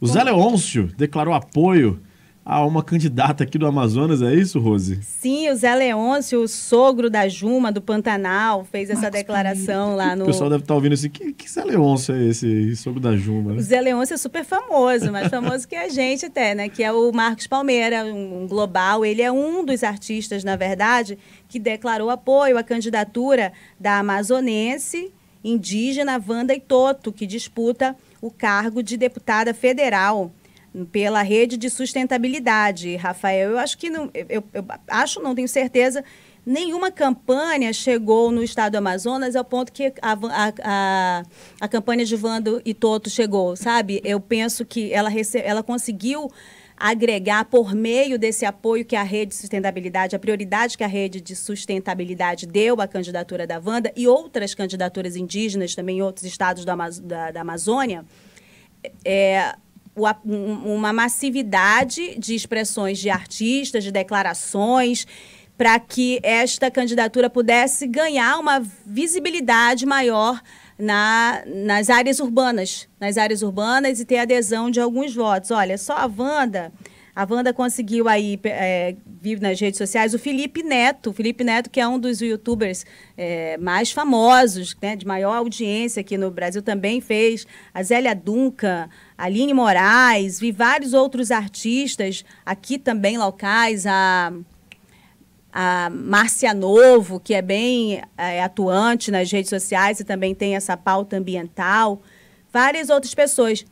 O Zé Leôncio declarou apoio a uma candidata aqui do Amazonas, é isso, Rose? Sim, o Zé Leôncio, o sogro da Juma, do Pantanal, fez essa Marcos declaração lá no. O pessoal deve estar tá ouvindo assim: que, que Zé Leôncio é esse, sogro da Juma? Né? O Zé Leôncio é super famoso, mais famoso que a gente até, né? Que é o Marcos Palmeira, um global. Ele é um dos artistas, na verdade, que declarou apoio à candidatura da amazonense indígena Wanda Itoto, que disputa o cargo de deputada federal pela rede de sustentabilidade, Rafael. Eu acho que não, eu, eu acho, não tenho certeza, nenhuma campanha chegou no estado do Amazonas ao ponto que a, a, a, a campanha de Vando e Toto chegou, sabe? Eu penso que ela, rece, ela conseguiu agregar por meio desse apoio que a rede de sustentabilidade, a prioridade que a rede de sustentabilidade deu à candidatura da Wanda e outras candidaturas indígenas também em outros estados da, da, da Amazônia, é, uma massividade de expressões de artistas, de declarações, para que esta candidatura pudesse ganhar uma visibilidade maior na, nas áreas urbanas, nas áreas urbanas e ter adesão de alguns votos. Olha, só a Wanda, a Wanda conseguiu aí, é, vive nas redes sociais, o Felipe Neto, o Felipe Neto que é um dos youtubers é, mais famosos, né, de maior audiência aqui no Brasil, também fez, a Zélia Duncan, Aline Moraes, vi vários outros artistas aqui também locais, a a Márcia Novo, que é bem é, atuante nas redes sociais e também tem essa pauta ambiental, várias outras pessoas.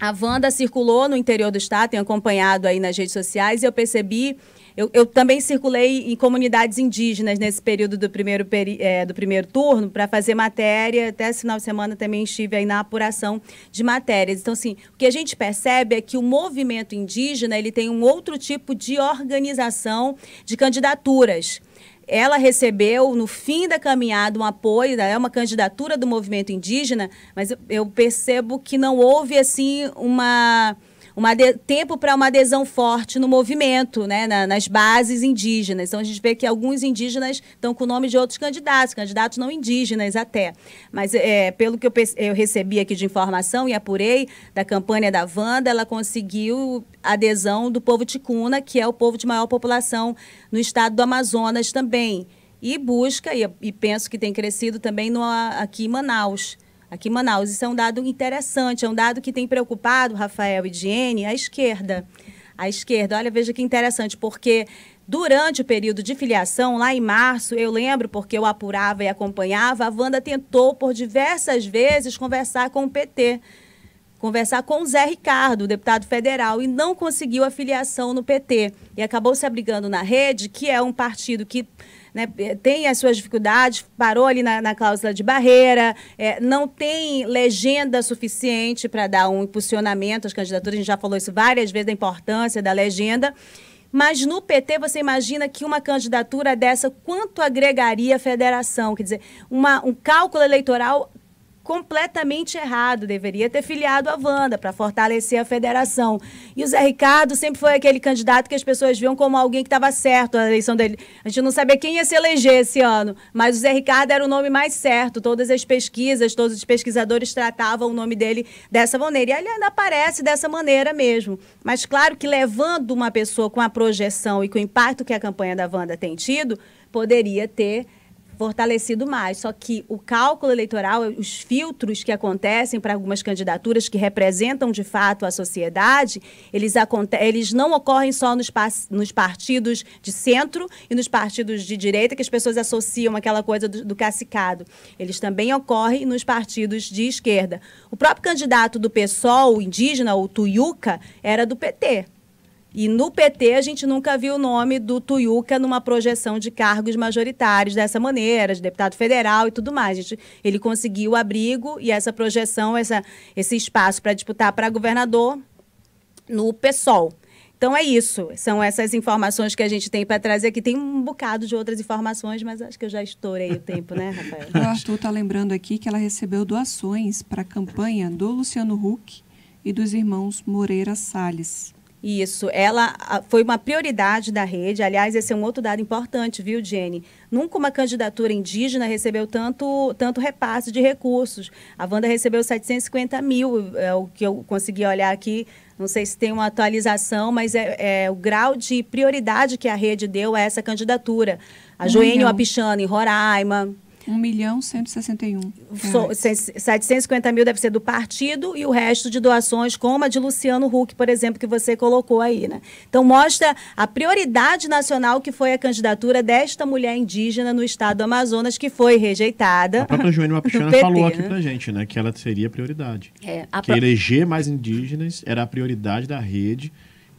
A Wanda circulou no interior do estado, tenho acompanhado aí nas redes sociais e eu percebi eu, eu também circulei em comunidades indígenas nesse período do primeiro, peri, é, do primeiro turno para fazer matéria. Até esse final de semana também estive aí na apuração de matérias. Então, assim, o que a gente percebe é que o movimento indígena ele tem um outro tipo de organização de candidaturas ela recebeu no fim da caminhada um apoio, é uma candidatura do movimento indígena, mas eu percebo que não houve assim uma uma de, tempo para uma adesão forte no movimento, né, na, nas bases indígenas. Então a gente vê que alguns indígenas estão com o nome de outros candidatos, candidatos não indígenas até. Mas é, pelo que eu, eu recebi aqui de informação e apurei da campanha da Wanda, ela conseguiu adesão do povo ticuna, que é o povo de maior população no estado do Amazonas também. E busca, e, e penso que tem crescido também no, aqui em Manaus aqui em Manaus. Isso é um dado interessante, é um dado que tem preocupado, Rafael e Diene, a esquerda. A esquerda, olha, veja que interessante, porque Durante o período de filiação, lá em março, eu lembro, porque eu apurava e acompanhava, a Wanda tentou por diversas vezes conversar com o PT conversar com o Zé Ricardo, deputado federal, e não conseguiu a filiação no PT. E acabou se abrigando na rede, que é um partido que né, tem as suas dificuldades, parou ali na, na cláusula de barreira, é, não tem legenda suficiente para dar um impulsionamento às candidaturas. A gente já falou isso várias vezes, da importância da legenda. Mas no PT, você imagina que uma candidatura dessa, quanto agregaria a federação? Quer dizer, uma, um cálculo eleitoral completamente errado. Deveria ter filiado a Wanda para fortalecer a federação. E o Zé Ricardo sempre foi aquele candidato que as pessoas viam como alguém que estava certo na eleição dele. A gente não sabia quem ia se eleger esse ano, mas o Zé Ricardo era o nome mais certo. Todas as pesquisas, todos os pesquisadores tratavam o nome dele dessa maneira. E ele ainda aparece dessa maneira mesmo. Mas claro que levando uma pessoa com a projeção e com o impacto que a campanha da Wanda tem tido, poderia ter fortalecido mais. Só que o cálculo eleitoral, os filtros que acontecem para algumas candidaturas que representam de fato a sociedade, eles, eles não ocorrem só nos, pa nos partidos de centro e nos partidos de direita, que as pessoas associam aquela coisa do, do cacicado. Eles também ocorrem nos partidos de esquerda. O próprio candidato do PSOL, indígena, o Tuyuca, era do PT. E no PT a gente nunca viu o nome do Tuiuca numa projeção de cargos majoritários dessa maneira, de deputado federal e tudo mais. Gente, ele conseguiu abrigo e essa projeção, essa, esse espaço para disputar para governador no PSOL. Então é isso, são essas informações que a gente tem para trazer aqui. Tem um bocado de outras informações, mas acho que eu já estourei o tempo, né, Rafael? O Arthur está lembrando aqui que ela recebeu doações para a campanha do Luciano Huck e dos irmãos Moreira Salles. Isso, ela foi uma prioridade da rede. Aliás, esse é um outro dado importante, viu, Jenny? Nunca uma candidatura indígena recebeu tanto, tanto repasse de recursos. A Wanda recebeu 750 mil, é o que eu consegui olhar aqui. Não sei se tem uma atualização, mas é, é o grau de prioridade que a rede deu a essa candidatura. A Joênio Apichana, em Roraima, 1 milhão 161. So, 750 mil deve ser do partido e o resto de doações, como a de Luciano Huck, por exemplo, que você colocou aí, né? Então mostra a prioridade nacional que foi a candidatura desta mulher indígena no estado do Amazonas, que foi rejeitada. A própria Joênia Mapuchana falou né? aqui pra gente, né? Que ela seria prioridade. É, que pro... eleger mais indígenas era a prioridade da rede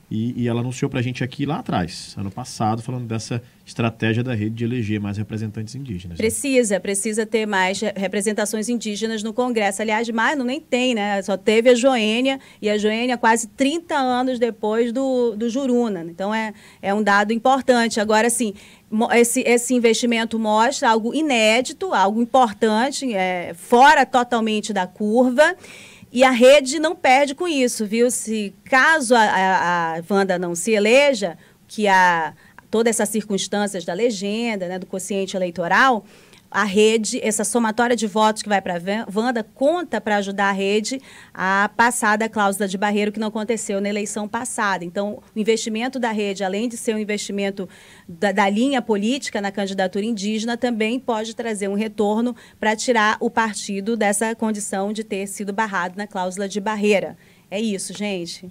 e, e ela anunciou para a gente aqui lá atrás, ano passado, falando dessa estratégia da rede de eleger mais representantes indígenas. Né? Precisa, né? precisa ter mais representações indígenas no Congresso. Aliás, mais não nem tem, né? Só teve a Joênia, e a Joênia quase 30 anos depois do, do Juruna. Então, é, é um dado importante. Agora, sim, esse, esse investimento mostra algo inédito, algo importante, é, fora totalmente da curva. E a rede não perde com isso, viu? Se caso a, a, a Wanda não se eleja, que a todas essas circunstâncias da legenda, né, do quociente eleitoral, a rede, essa somatória de votos que vai para Wanda, conta para ajudar a rede a passar da cláusula de barreiro que não aconteceu na eleição passada. Então, o investimento da rede, além de ser um investimento da, da linha política na candidatura indígena, também pode trazer um retorno para tirar o partido dessa condição de ter sido barrado na cláusula de barreira. É isso, gente.